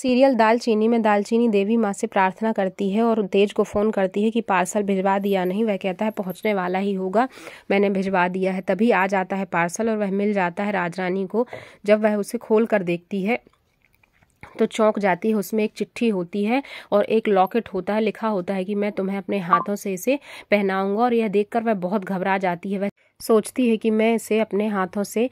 serial दालचीनी में दालचीनी देवी माँ से प्रार्थना करती है और तेज को फ़ोन करती है कि पार्सल भिजवा दिया नहीं वह कहता है पहुँचने वाला ही होगा मैंने भिजवा दिया है तभी आ जाता है पार्सल और वह मिल जाता है राजरानी को जब वह उसे खोल कर देखती है तो चौंक जाती है उसमें एक चिट्ठी होती है और एक लॉकेट होता है लिखा होता है कि मैं तुम्हें अपने हाथों से इसे पहनाऊंगा और यह देखकर वह बहुत घबरा जाती है वह सोचती है कि मैं इसे अपने हाथों से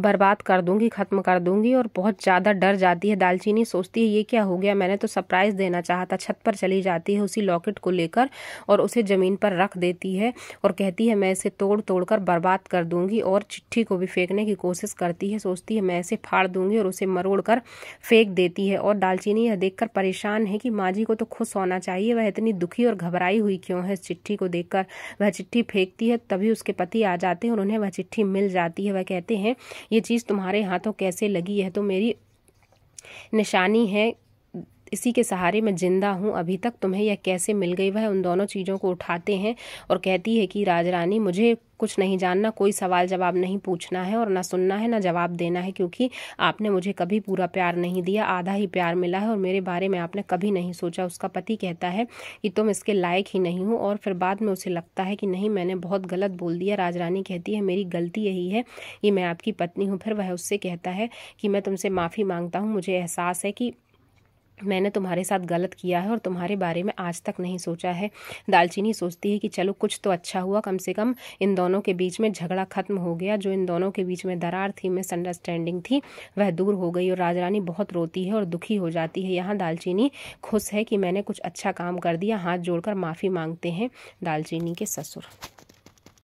बर्बाद कर दूंगी ख़त्म कर दूंगी और बहुत ज़्यादा डर जाती है दालचीनी सोचती है ये क्या हो गया मैंने तो सरप्राइज़ देना चाहा था छत पर चली जाती है उसी लॉकेट को लेकर और उसे ज़मीन पर रख देती है और कहती है मैं इसे तोड़ तोड़ कर बर्बाद कर दूंगी और चिट्ठी को भी फेंकने की कोशिश करती है सोचती है मैं इसे फाड़ दूंगी और उसे मरोड़ कर फेंक देती है और दालचीनी यह कर परेशान है कि माँ जी को तो खुश होना चाहिए वह इतनी दुखी और घबराई हुई क्यों है इस चिट्ठी को कर वह चिट्ठी फेंकती है तभी उसके पति आ जाते हैं और उन्हें वह चिट्ठी मिल जाती है वह कहते हैं ये चीज़ तुम्हारे हाथों कैसे लगी है तो मेरी निशानी है इसी के सहारे मैं जिंदा हूँ अभी तक तुम्हें यह कैसे मिल गई वह उन दोनों चीज़ों को उठाते हैं और कहती है कि राजरानी मुझे कुछ नहीं जानना कोई सवाल जवाब नहीं पूछना है और ना सुनना है ना जवाब देना है क्योंकि आपने मुझे कभी पूरा प्यार नहीं दिया आधा ही प्यार मिला है और मेरे बारे में आपने कभी नहीं सोचा उसका पति कहता है कि तुम इसके लायक ही नहीं हो और फिर बाद में उसे लगता है कि नहीं मैंने बहुत गलत बोल दिया राजरानी कहती है मेरी गलती यही है कि मैं आपकी पत्नी हूँ फिर वह उससे कहता है कि मैं तुमसे माफ़ी मांगता हूँ मुझे एहसास है कि मैंने तुम्हारे साथ गलत किया है और तुम्हारे बारे में आज तक नहीं सोचा है दालचीनी सोचती है कि चलो कुछ तो अच्छा हुआ कम से कम इन दोनों के बीच में झगड़ा खत्म हो गया जो इन दोनों के बीच में दरार थी मिसअंडरस्टैंडिंग थी वह दूर हो गई और राजरानी बहुत रोती है और दुखी हो जाती है यहाँ दालचीनी खुश है कि मैंने कुछ अच्छा काम कर दिया हाथ जोड़कर माफ़ी मांगते हैं दालचीनी के ससुर